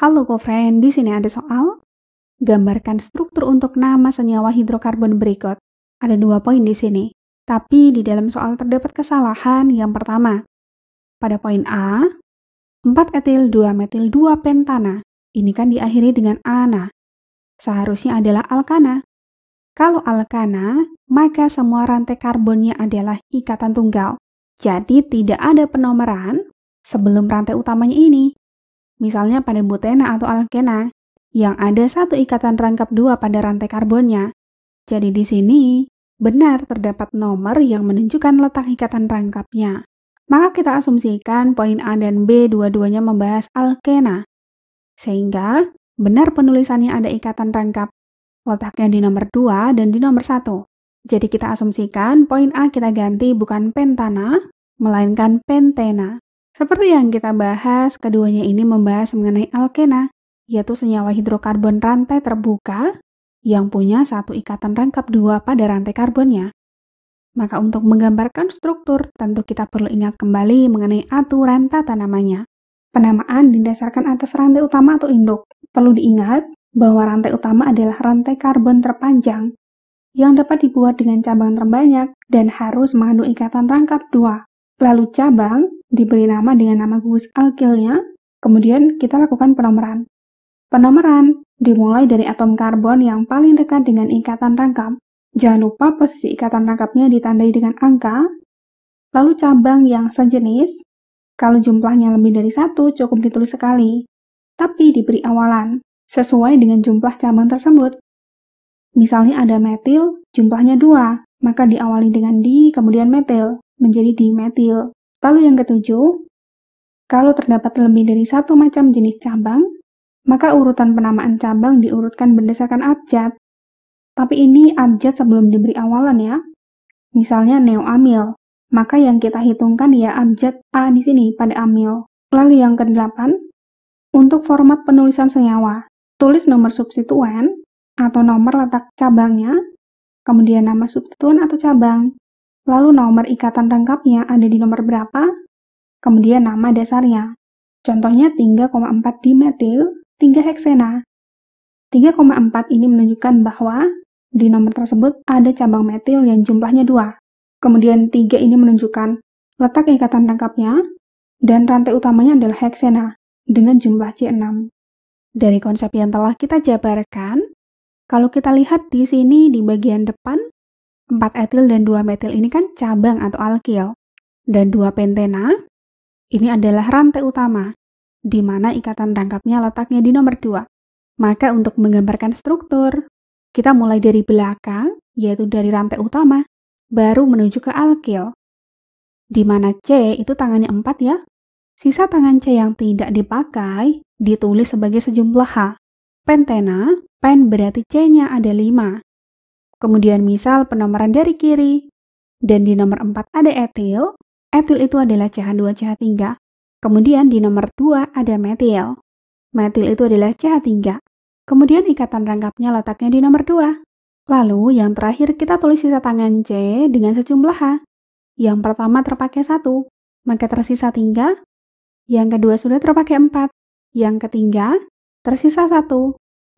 Halo friend, di sini ada soal. Gambarkan struktur untuk nama senyawa hidrokarbon berikut. Ada dua poin di sini, tapi di dalam soal terdapat kesalahan yang pertama. Pada poin A, 4-etil-2-metil-2-pentana. Ini kan diakhiri dengan ana. Seharusnya adalah alkana. Kalau alkana, maka semua rantai karbonnya adalah ikatan tunggal. Jadi tidak ada penomoran sebelum rantai utamanya ini misalnya pada butena atau alkena, yang ada satu ikatan rangkap dua pada rantai karbonnya. Jadi di sini, benar terdapat nomor yang menunjukkan letak ikatan rangkapnya. Maka kita asumsikan poin A dan B dua-duanya membahas alkena. Sehingga, benar penulisannya ada ikatan rangkap. Letaknya di nomor 2 dan di nomor 1. Jadi kita asumsikan poin A kita ganti bukan pentana, melainkan pentena. Seperti yang kita bahas, keduanya ini membahas mengenai alkena, yaitu senyawa hidrokarbon rantai terbuka yang punya satu ikatan rangkap dua pada rantai karbonnya. Maka untuk menggambarkan struktur, tentu kita perlu ingat kembali mengenai aturan tata namanya. Penamaan didasarkan atas rantai utama atau induk. Perlu diingat bahwa rantai utama adalah rantai karbon terpanjang yang dapat dibuat dengan cabang terbanyak dan harus mengandung ikatan rangkap dua Lalu cabang diberi nama dengan nama gugus alkilnya, kemudian kita lakukan penomoran. Penomoran dimulai dari atom karbon yang paling dekat dengan ikatan rangkap. Jangan lupa posisi ikatan rangkapnya ditandai dengan angka. Lalu cabang yang sejenis, kalau jumlahnya lebih dari satu cukup ditulis sekali, tapi diberi awalan sesuai dengan jumlah cabang tersebut. Misalnya ada metil, jumlahnya dua, maka diawali dengan di, kemudian metil menjadi dimetil. Lalu yang ketujuh, kalau terdapat lebih dari satu macam jenis cabang, maka urutan penamaan cabang diurutkan berdasarkan abjad. Tapi ini abjad sebelum diberi awalan ya. Misalnya neoamil, maka yang kita hitungkan ya abjad A di sini pada amil. Lalu yang kedelapan, untuk format penulisan senyawa, tulis nomor substituen atau nomor letak cabangnya, kemudian nama substituen atau cabang, lalu nomor ikatan rangkapnya ada di nomor berapa, kemudian nama dasarnya. Contohnya 3,4 dimetil, 3 heksena. 3,4 ini menunjukkan bahwa di nomor tersebut ada cabang metil yang jumlahnya 2. Kemudian 3 ini menunjukkan letak ikatan rangkapnya, dan rantai utamanya adalah heksena dengan jumlah C6. Dari konsep yang telah kita jabarkan, kalau kita lihat di sini di bagian depan, 4 etil dan 2 metil ini kan cabang atau alkil. Dan 2 pentena ini adalah rantai utama, di mana ikatan rangkapnya letaknya di nomor 2. Maka untuk menggambarkan struktur, kita mulai dari belakang, yaitu dari rantai utama, baru menuju ke alkil. Di mana C itu tangannya 4 ya, sisa tangan C yang tidak dipakai ditulis sebagai sejumlah H. Pentena, pen berarti C-nya ada 5, kemudian misal penomoran dari kiri, dan di nomor 4 ada etil, etil itu adalah CH2CH3, kemudian di nomor 2 ada metil, metil itu adalah CH3, kemudian ikatan rangkapnya letaknya di nomor 2. Lalu yang terakhir kita tulis sisa tangan C dengan sejumlah H. Yang pertama terpakai 1, maka tersisa 3, yang kedua sudah terpakai 4, yang ketiga tersisa 1,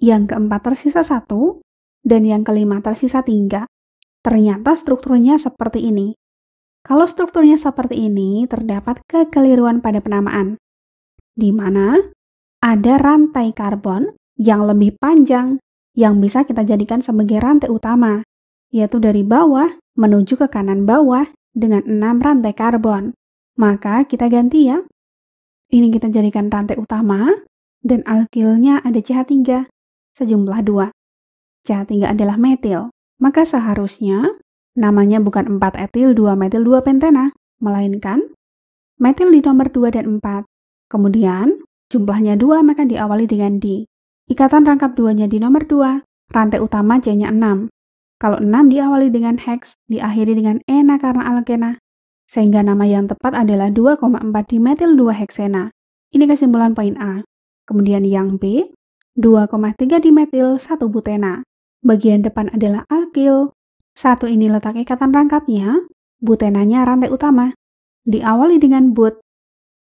yang keempat tersisa 1, dan yang kelima tersisa tiga. Ternyata strukturnya seperti ini. Kalau strukturnya seperti ini, terdapat kekeliruan pada penamaan, di mana ada rantai karbon yang lebih panjang yang bisa kita jadikan sebagai rantai utama, yaitu dari bawah menuju ke kanan bawah dengan 6 rantai karbon. Maka kita ganti ya. Ini kita jadikan rantai utama dan alkilnya ada CH3 sejumlah 2. C3 adalah metil, maka seharusnya namanya bukan 4 etil 2 metil 2 pentena, melainkan metil di nomor 2 dan 4. Kemudian, jumlahnya 2 maka diawali dengan D. Ikatan rangkap 2-nya di nomor 2, rantai utama C-nya 6. Kalau 6 diawali dengan hex, diakhiri dengan ena karena alkena, sehingga nama yang tepat adalah 2,4 dimetil 2 hexena Ini kesimpulan poin A. Kemudian yang B, 2,3 dimetil 1 butena. Bagian depan adalah alkil. Satu ini letak ikatan rangkapnya, butenanya rantai utama. Diawali dengan but,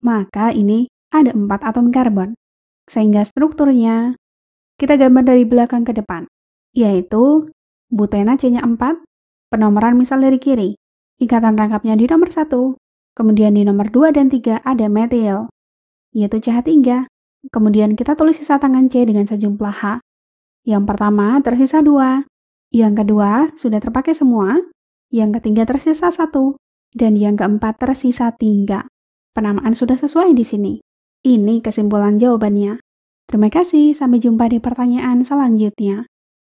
maka ini ada empat atom karbon. Sehingga strukturnya, kita gambar dari belakang ke depan, yaitu butena C-nya 4, penomoran misal dari kiri, ikatan rangkapnya di nomor 1, kemudian di nomor 2 dan 3 ada metil, yaitu CH3. Kemudian kita tulis sisa tangan C dengan sejumlah H yang pertama tersisa dua, yang kedua sudah terpakai semua, yang ketiga tersisa satu, dan yang keempat tersisa tiga. Penamaan sudah sesuai di sini. Ini kesimpulan jawabannya. Terima kasih, sampai jumpa di pertanyaan selanjutnya.